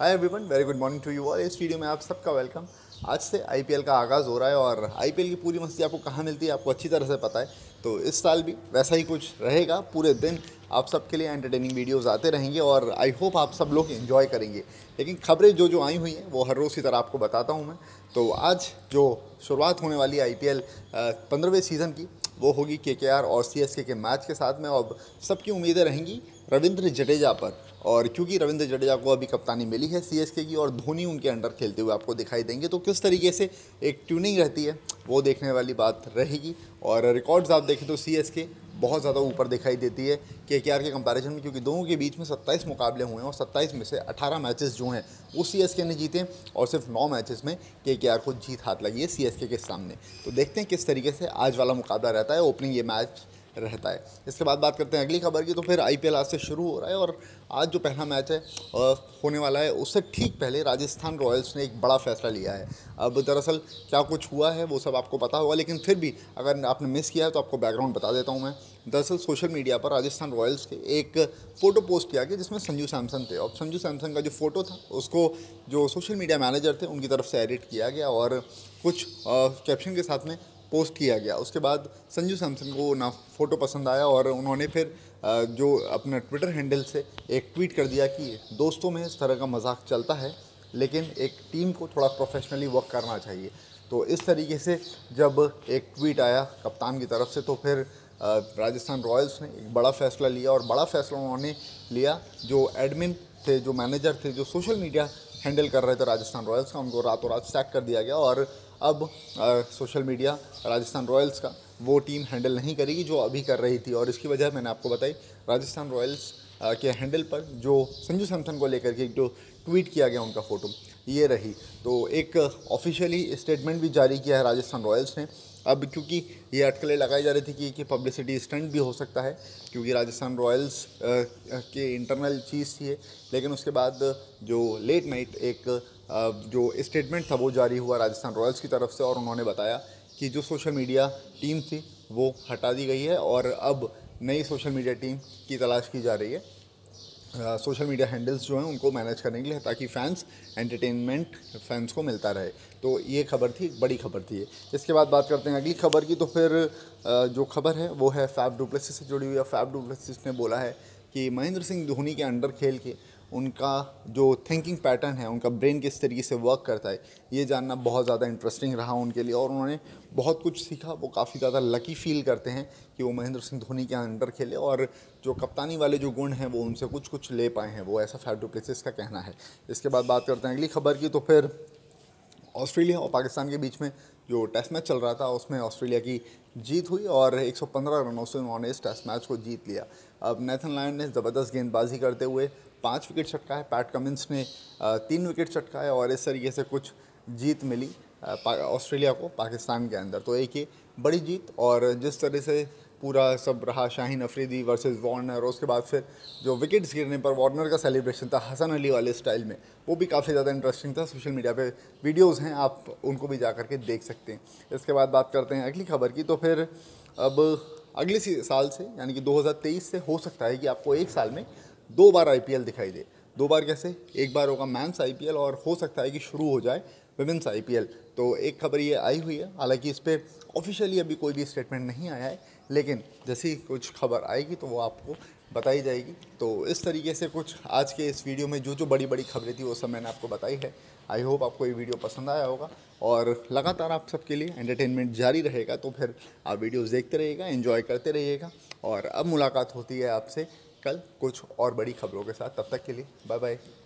hi everyone very good morning to you और इस video में आप सबका वेलकम आज से आईपीएल का आगाज़ हो रहा है और आईपीएल की पूरी मस्ती आपको कहाँ मिलती है आपको अच्छी तरह से पता है तो इस साल भी वैसा ही कुछ रहेगा पूरे दिन आप सबके लिए एंटरटेनिंग वीडियोस आते रहेंगे और आई होप आप सब लोग इन्जॉय करेंगे लेकिन खबरें जो जो आई हुई हैं वो हर रोज़ की तरह आपको बताता हूँ मैं तो आज जो शुरुआत होने वाली है आई पी पंद्रहवें सीज़न की वो होगी के के आर और सी एस के के मैच के साथ में और सबकी उम्मीदें रहेंगी रविंद्र जडेजा पर और क्योंकि रविंद्र जडेजा को अभी कप्तानी मिली है सी एस के की और धोनी उनके अंडर खेलते हुए आपको दिखाई देंगे तो किस तरीके से एक ट्यूनिंग रहती है वो देखने वाली बात रहेगी और रिकॉर्ड्स आप देखें तो सी एस के बहुत ज़्यादा ऊपर दिखाई देती है के के आर के कंपैरिजन में क्योंकि दोनों के बीच में 27 मुकाबले हुए हैं और 27 में से 18 मैचेस जो हैं वो सी एस के ने जीते और सिर्फ 9 मैचेस में के के आर को जीत हाथ लगी है सी एस के के सामने तो देखते हैं किस तरीके से आज वाला मुकाबला रहता है ओपनिंग ये मैच रहता है इसके बाद बात करते हैं अगली खबर की तो फिर आई आज से शुरू हो रहा है और आज जो पहला मैच है होने वाला है उससे ठीक पहले राजस्थान रॉयल्स ने एक बड़ा फैसला लिया है अब दरअसल क्या कुछ हुआ है वो सब आपको पता होगा लेकिन फिर भी अगर आपने मिस किया है तो आपको बैकग्राउंड बता देता हूँ मैं दरअसल सोशल मीडिया पर राजस्थान रॉयल्स के एक फ़ोटो पोस्ट किया गया जिसमें संजू सैमसन थे और संजू सैमसन का जो फ़ोटो था उसको जो सोशल मीडिया मैनेजर थे उनकी तरफ से एडिट किया गया और कुछ कैप्शन के साथ में पोस्ट किया गया उसके बाद संजू सैमसन को ना फ़ोटो पसंद आया और उन्होंने फिर जो अपना ट्विटर हैंडल से एक ट्वीट कर दिया कि दोस्तों में इस तरह का मजाक चलता है लेकिन एक टीम को थोड़ा प्रोफेशनली वर्क करना चाहिए तो इस तरीके से जब एक ट्वीट आया कप्तान की तरफ से तो फिर राजस्थान रॉयल्स ने एक बड़ा फैसला लिया और बड़ा फैसला उन्होंने लिया जो एडमिन थे जो मैनेजर थे जो सोशल मीडिया हैंडल कर रहे थे राजस्थान रॉयल्स का उनको रातों रात सैक कर दिया गया और अब सोशल मीडिया राजस्थान रॉयल्स का वो टीम हैंडल नहीं करेगी जो अभी कर रही थी और इसकी वजह मैंने आपको बताई राजस्थान रॉयल्स के हैंडल पर जो संजू सैमसन को लेकर के जो ट्वीट किया गया उनका फ़ोटो ये रही तो एक ऑफिशियली स्टेटमेंट भी जारी किया है राजस्थान रॉयल्स ने अब क्योंकि ये अटकलें लगाई जा रही थी कि, कि पब्लिसिटी स्टंट भी हो सकता है क्योंकि राजस्थान रॉयल्स के इंटरनल चीज़ थी लेकिन उसके बाद जो लेट नाइट एक जो स्टेटमेंट था वो जारी हुआ राजस्थान रॉयल्स की तरफ से और उन्होंने बताया कि जो सोशल मीडिया टीम थी वो हटा दी गई है और अब नई सोशल मीडिया टीम की तलाश की जा रही है सोशल मीडिया हैंडल्स जो हैं उनको मैनेज करने के लिए ताकि फैंस एंटरटेनमेंट फैंस को मिलता रहे तो ये खबर थी बड़ी खबर थी इसके बाद बात करते हैं अगली खबर की तो फिर जो खबर है वो है फैब डुप्लेसिस से जुड़ी हुई है फैब डुप्लेसिस ने बोला है कि महेंद्र सिंह धोनी के अंडर खेल के उनका जो थिंकिंग पैटर्न है उनका ब्रेन किस तरीके से वर्क करता है ये जानना बहुत ज़्यादा इंटरेस्टिंग रहा उनके लिए और उन्होंने बहुत कुछ सीखा वो काफ़ी ज़्यादा लकी फील करते हैं कि वो महेंद्र सिंह धोनी के अंडर खेले और जो कप्तानी वाले जो गुण हैं वो उनसे कुछ कुछ ले पाए हैं वो ऐसा फैटोप्लेसिस का कहना है इसके बाद बात करते हैं अगली खबर की तो फिर ऑस्ट्रेलिया और पाकिस्तान के बीच में जो टेस्ट मैच चल रहा था उसमें ऑस्ट्रेलिया की जीत हुई और 115 रनों से उन्होंने इस टेस्ट मैच को जीत लिया अब नेथन लायन ने ज़बरदस्त गेंदबाजी करते हुए पाँच विकेट चटकाए पैट कमिंस ने तीन विकेट चटकाए और इस तरीके से कुछ जीत मिली ऑस्ट्रेलिया को पाकिस्तान के अंदर तो एक ये बड़ी जीत और जिस तरह से पूरा सब रहा शाहीन अफरीदी वर्सेस वार्नर उसके बाद फिर जो विकेट्स गिरने पर वार्नर का सेलिब्रेशन था हसन अली वाले स्टाइल में वो भी काफ़ी ज़्यादा इंटरेस्टिंग था सोशल मीडिया पे वीडियोस हैं आप उनको भी जा करके देख सकते हैं इसके बाद बात करते हैं अगली खबर की तो फिर अब अगले साल से यानी कि 2023 से हो सकता है कि आपको एक साल में दो बार आई दिखाई दे दो बार कैसे एक बार होगा मैंस आई और हो सकता है कि शुरू हो जाए विमेंस आई तो एक खबर ये आई हुई है हालाँकि इस पर ऑफिशियली अभी कोई भी स्टेटमेंट नहीं आया है लेकिन जैसे ही कुछ खबर आएगी तो वो आपको बताई जाएगी तो इस तरीके से कुछ आज के इस वीडियो में जो जो बड़ी बड़ी खबरें थी वो सब मैंने आपको बताई है आई होप आपको ये वीडियो पसंद आया होगा और लगातार आप सबके लिए एंटरटेनमेंट जारी रहेगा तो फिर आप वीडियोस देखते रहिएगा एंजॉय करते रहिएगा और अब मुलाकात होती है आपसे कल कुछ और बड़ी खबरों के साथ तब तक के लिए बाय बाय